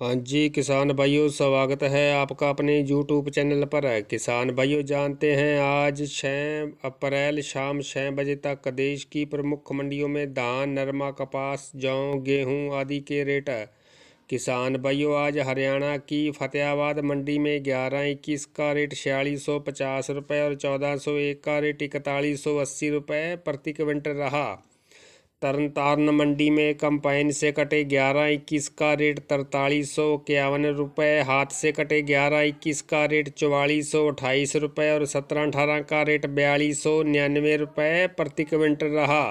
हाँ जी किसान भाइयों स्वागत है आपका अपने यूट्यूब चैनल पर किसान भाइयों जानते हैं आज छः अप्रैल शाम छः बजे तक देश की प्रमुख मंडियों में धान नरमा कपास जौ गेहूं आदि के रेट किसान भाइयों आज हरियाणा की फतेहाबाद मंडी में ग्यारह इक्कीस का रेट छियालीस सौ पचास रुपये और चौदह सौ एक का रेट इकतालीस सौ अस्सी रुपये प्रति क्विंटल रहा तरन मंडी में कंपाइन से कटे ग्यारह इक्कीस का रेट तरतालीस सौ इक्यावन रुपये हाथ से कटे ग्यारह इक्कीस का रेट चौवालीस सौ अट्ठाईस रुपये और सत्रह अठारह का रेट बयालीस सौ निन्यानवे रुपये प्रति क्विंटल रहा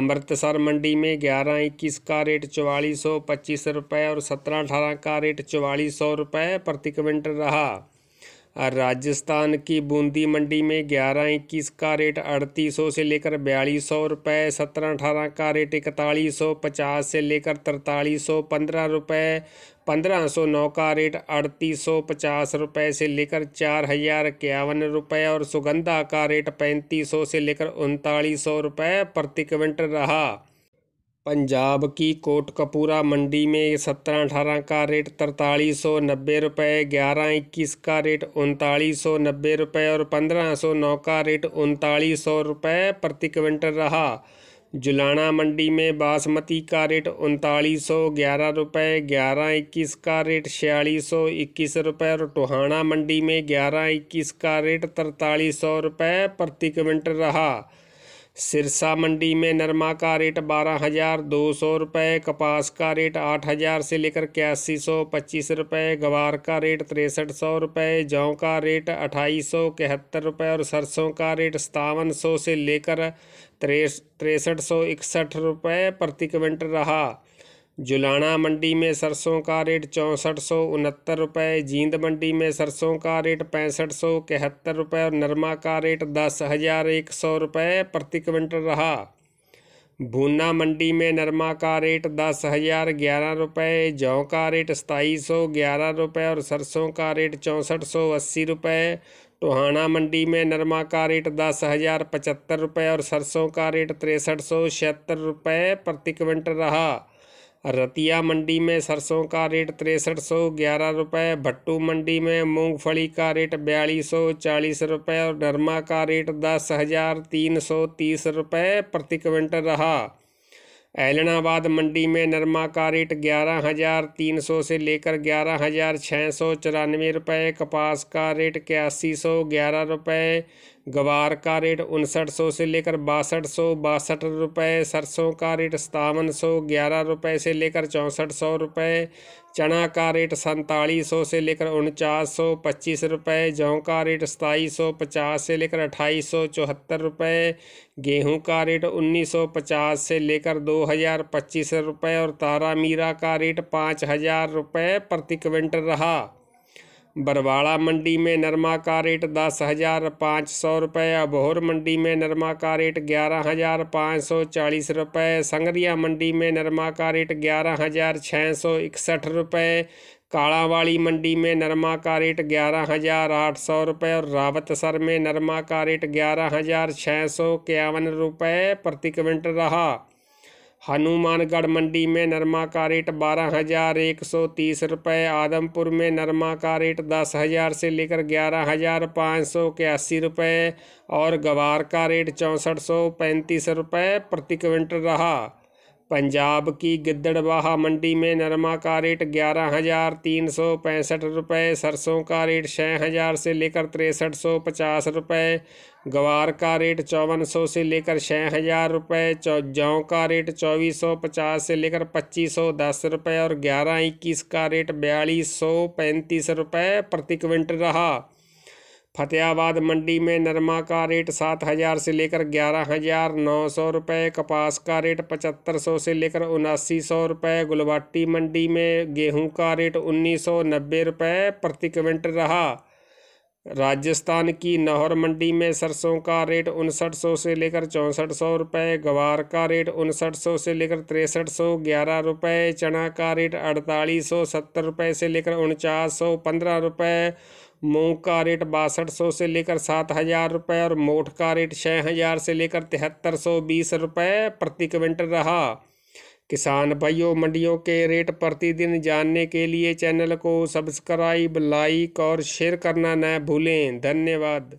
अमृतसर मंडी में ग्यारह इक्कीस का रेट चौवालीस सौ पच्चीस रुपये और सत्रह अठारह का रेट चौवालीस सौ रुपये प्रति क्विंटल रहा राजस्थान की बूंदी मंडी में ग्यारह इक्कीस का रेट अड़तीस सौ से लेकर बयालीस सौ रुपये सत्रह अठारह का रेट इकतालीस सौ पचास से लेकर तरतालीस सौ पंद्रह रुपये पंद्रह सौ नौ का रेट अड़तीस सौ पचास रुपये से लेकर चार हजार इक्यावन रुपये और सुगंधा का रेट पैंतीस सौ से लेकर उनतालीस सौ रुपये प्रति क्विंटल रहा पंजाब की कोटकपूरा मंडी में सत्रह अठारह का रेट तरतालीस सौ नब्बे रुपये ग्यारह इक्कीस का रेट उनतालीस सौ नब्बे रुपये और पंद्रह सौ नौ का रेट उनतालीस सौ रुपये प्रति क्विंटल रहा जुलाना मंडी में बासमती का रेट उनतालीस सौ ग्यारह रुपये ग्यारह इक्कीस का रेट छियालीस सौ इक्कीस रुपये और टोहाना मंडी में ग्यारह इक्कीस का रेट तरतालीस सौ रुपये प्रति क्विंटल रहा सिरसा मंडी में नरमा का रेट बारह हज़ार दो सौ रुपये कपास का रेट आठ हज़ार से लेकर इक्यासी सौ पच्चीस रुपये गवार का रेट तिरसठ सौ रुपये जौ का रेट अट्ठाईस सौ इकहत्तर रुपये और सरसों का रेट सतावन सौ से लेकर तिरसठ सौ इकसठ रुपये प्रति क्विंटल रहा जुलाना मंडी में सरसों का रेट चौंसठ सौ उनहत्तर रुपये जींद मंडी में सरसों का रेट पैंसठ सौ इकहत्तर रुपये और नरमा का रेट दस हज़ार एक सौ रुपये प्रति क्विंटल रहा भूना मंडी में नरमा का रेट दस हज़ार ग्यारह रुपये जौ का रेट सताईस सौ ग्यारह रुपये और सरसों का रेट चौंसठ सौ अस्सी रुपये टोहाना मंडी में नरमा का रेट दस हज़ार पचहत्तर रुपये और सरसों का रेट तिरसठ सौ छिहत्तर रुपये प्रति क्विंटल रहा रतिया मंडी में सरसों का रेट तिरसठ सौ ग्यारह रुपये भट्टू मंडी में मूंगफली का रेट बयालीस सौ चालीस रुपये और नरमा का रेट दस हज़ार तीन सौ तीस रुपये प्रति क्विंटल रहा एलनाबाद मंडी में नरमा का रेट ग्यारह हज़ार तीन सौ से लेकर ग्यारह हज़ार छः सौ चौरानवे रुपये कपास का रेट इक्यासी सौ ग्यारह रुपये गवार का रेट उनसठ सौ से लेकर बासठ सौ बासठ रुपये सरसों का रेट सतावन सौ ग्यारह रुपये से लेकर चौंसठ सौ रुपये चना का रेट सैंतालीस सौ से लेकर उनचास सौ पच्चीस रुपये जौ का रेट सताईस सौ पचास से लेकर अट्ठाईस सौ चौहत्तर रुपये गेहूँ का रेट उन्नीस सौ पचास से लेकर दो हज़ार पच्चीस रुपये और तारा मीरा का रेट पाँच हज़ार रुपये प्रति क्विंटल रहा बरवाड़ा मंडी में नरमा का रेट दस हज़ार पाँच सौ रुपये अबोहर मंडी में नरमा का रेट ग्यारह हज़ार पाँच सौ चालीस रुपये संगरिया मंडी में नरमा का रेट ग्यारह हज़ार छः सौ इकसठ रुपये काड़ावाड़ी मंडी में नरमा का रेट ग्यारह हज़ार आठ सौ रुपये और रावतसर में नरमा का रेट ग्यारह हज़ार छः सौ इक्यावन रुपये प्रति क्विंटल रहा हनुमानगढ़ मंडी में नरमा का रेट बारह हजार एक सौ तीस रुपये आदमपुर में नरमा का रेट दस हजार से लेकर ग्यारह हजार पाँच सौ के अस्सी रुपये और गवार का रेट चौंसठ सौ पैंतीस रुपये प्रति क्विंटल रहा पंजाब की गिद्दड़बाहा मंडी में नरमा का रेट ग्यारह हज़ार तीन सौ पैंसठ रुपये सरसों का रेट छः हज़ार से लेकर तिरसठ सौ पचास रुपये ग्वार का रेट चौवन सौ से लेकर छः हज़ार रुपये चौ जौ का रेट चौबीस सौ पचास से लेकर पच्चीस सौ दस रुपये और ग्यारह इक्कीस का रेट बयालीस सौ पैंतीस रुपये प्रति क्विंटल रहा फतेहाबाद मंडी में नरमा का रेट सात हज़ार से लेकर ग्यारह हज़ार नौ सौ रुपये कपास का रेट पचहत्तर सौ से लेकर उनासी सौ रुपये गुलवाटी मंडी में गेहूं का रेट उन्नीस सौ नब्बे रुपये प्रति क्विंटल रहा राजस्थान की नहर मंडी में सरसों का रेट उनसठ सौ से लेकर चौंसठ सौ रुपये गवार का रेट उनसठ सौ से लेकर तिरसठ सौ ग्यारह रुपये चना का रेट अड़तालीस सौ सत्तर रुपये से लेकर उनचास सौ पंद्रह रुपये मूँग का रेट बासठ सौ से लेकर सात हज़ार रुपये और मोठ का रेट छः हज़ार से लेकर तिहत्तर सौ बीस रुपये प्रति क्विंटल रहा किसान भाइयों मंडियों के रेट प्रतिदिन जानने के लिए चैनल को सब्सक्राइब लाइक और शेयर करना न भूलें धन्यवाद